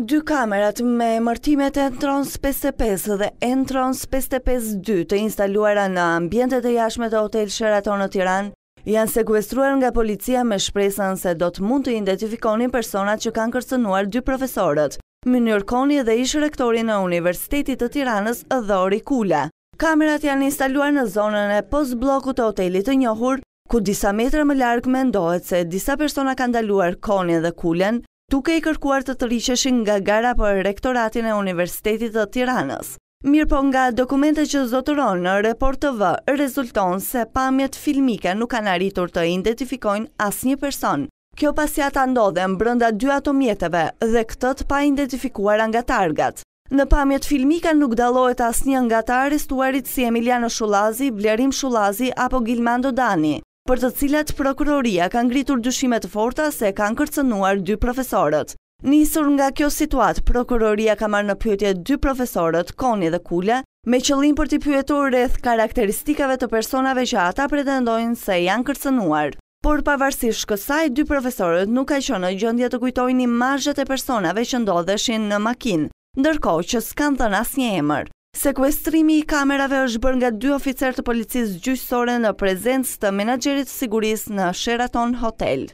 Dy kamerat me mërtimet Entrons 55 dhe Entrons 552 të instaluara në ambjentet e jashme të hotel Sheraton në Tiran, janë sekuestruar nga policia me shpresën se do të mund të identifikonin personat që kanë kërcënuar dy profesorët, Mënyrë Koni dhe ishë rektori në Universitetit të Tiranës Dhori Kula. Kamerat janë instaluar në zonën e post bloku të hotelit të njohur, ku disa metrë më larkë me ndohet se disa persona kanë daluar Koni dhe Kulen, duke i kërkuar të të rishëshin nga gara për rektoratin e Universitetit të Tiranës. Mirë po nga dokumente që zotëron në report të vë, rezulton se pamjet filmike nuk kanë arritur të identifikojnë as një person. Kjo pasja të ndodhe në brënda dy atomjetëve dhe këtët pa identifikuar nga targat. Në pamjet filmika nuk dalohet as një nga të arrestuarit si Emiliano Shulazi, Blerim Shulazi apo Gilmando Dani për të cilat prokuroria kanë gritur dyshimet forta se kanë kërcenuar dy profesorët. Nisur nga kjo situat, prokuroria ka marrë në pyetje dy profesorët, Koni dhe Kula, me qëllim për t'i pyetur rreth karakteristikave të personave që ata pretendojnë se janë kërcenuar. Por pavarësisht kësaj, dy profesorët nuk ka qenë në gjendje të kujtojnë imazhet e personave që ndodheshin në makinë, ndërkohë që s'kan dhënë asnjë emër. Sekuestrimi i kamerave është bërë nga dy oficer të policisë gjyqësore në prezencë të menaxherit të sigurisë në Sheraton Hotel.